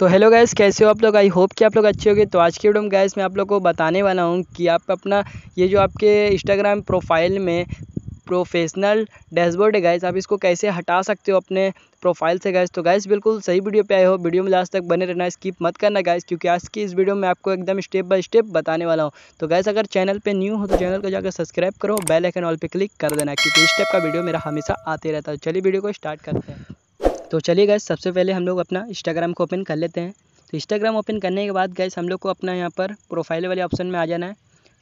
तो hello guys कैसे हो आप लोग आई होप कि आप लोग अच्छे होंगे तो आज के वीडियो में गैस मैं आप लोग को बताने वाला हूँ कि आप अपना ये जो आपके इंस्टाग्राम प्रोफाइल में प्रोफेशनल डैशबोर्ड है गैस आप इसको कैसे हटा सकते हो अपने प्रोफाइल से गैस तो गैस बिल्कुल सही वीडियो पे आए हो वीडियो में लास्ट तक बने रहना स्किप मत करना गैस क्योंकि आज की इस वीडियो में आपको एकदम स्टेप बाय स्टेप बताने वाला हूँ तो गैस अगर चैनल पे न्यू हो तो चैनल को जाकर सब्सक्राइब करो बेल आइकन ऑल पर क्लिक कर देना क्योंकि इस टाइप का वीडियो मेरा हमेशा आते रहता है तो चलिए वीडियो को स्टार्ट करते हैं तो चलिए गैस सबसे पहले हम लोग अपना इंस्टाग्राम को ओपन कर लेते हैं तो इंस्टाग्राम ओपन करने के बाद गैस हम लोग को अपना यहाँ पर प्रोफाइल वाले ऑप्शन में आ जाना है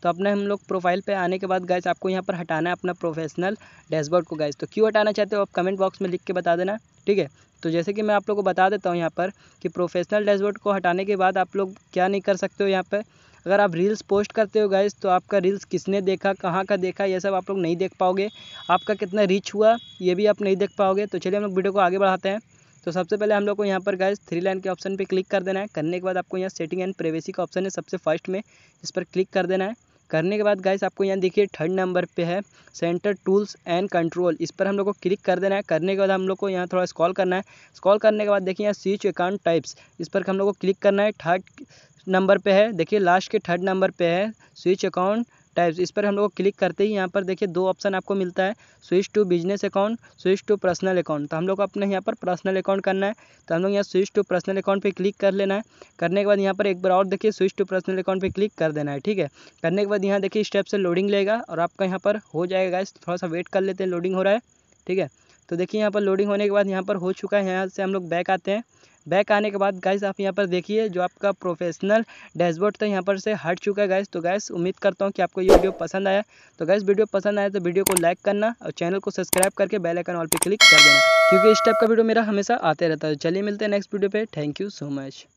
तो अपना हम लोग प्रोफाइल पे आने के बाद गैस आपको यहाँ पर हटाना है अपना प्रोफेशनल डैशबोर्ड को गैस तो क्यों हटाना चाहते हो आप कमेंट बॉक्स में लिख के बता देना ठीक है तो जैसे कि मैं आप लोग को बता देता हूँ यहाँ पर कि प्रोफेशनल डैशबोर्ड को हटाने के बाद आप लोग क्या नहीं कर सकते हो यहाँ पर अगर आप रील्स पोस्ट करते हो गाइज तो आपका रील्स किसने देखा कहाँ का देखा यह सब आप लोग नहीं देख पाओगे आपका कितना रीच हुआ ये भी आप नहीं देख पाओगे तो चलिए हम लोग वीडियो को आगे बढ़ाते हैं तो सबसे पहले हम लोग को यहाँ पर गाइज थ्री लाइन के ऑप्शन पर क्लिक कर देना है करने के बाद आपको यहाँ सेटिंग एंड प्राइवेसी का ऑप्शन है सबसे फर्स्ट में इस पर क्लिक कर देना है करने के बाद गाइस आपको यहाँ देखिए थर्ड नंबर पे है सेंटर टूल्स एंड कंट्रोल इस पर हम लोग को क्लिक कर देना है करने के बाद हम लोग को यहाँ थोड़ा स्कॉल करना है स्कॉल करने के बाद देखिए यहाँ स्विच अकाउंट टाइप्स इस पर हम लोग को क्लिक करना है थर्ड नंबर पे है देखिए लास्ट के थर्ड नंबर पे है स्विच अकाउंट टाइप्स इस पर हम लोग क्लिक करते ही यहाँ पर देखिए दो ऑप्शन आपको मिलता है switch to business account switch to personal account तो हम लोग अपने यहाँ पर पर्सनल अकाउंट करना है तो हम लोग यहाँ स्विच टू पर्सनल अकाउंट पे क्लिक कर लेना है करने के बाद यहाँ पर एक बार और देखिए स्विच टू पर्सनल अकाउंट पर क्लिक कर देना है ठीक है करने के बाद यहाँ देखिए स्टेप से लोडिंग लेगा और आपका यहाँ पर हो जाएगा थोड़ा सा वेट कर लेते हैं लोडिंग हो रहा है ठीक है तो देखिए यहाँ पर लोडिंग होने के बाद यहाँ पर हो चुका है यहाँ से हम लोग बैक आते हैं बैक आने के बाद गाइस आप यहाँ पर देखिए जो आपका प्रोफेशनल डैशबोर्ड था यहाँ पर से हट चुका है गाइस तो गाइस उम्मीद करता हूँ कि आपको ये वीडियो पसंद आया तो गाइस वीडियो पसंद आया तो वीडियो को लाइक करना और चैनल को सब्सक्राइब करके बेलाइकन ऑल पर क्लिक कर देना क्योंकि इस टाइप का वीडियो मेरा हमेशा आते रहता है तो चलिए मिलते हैं नेक्स्ट वीडियो पर थैंक यू सो मच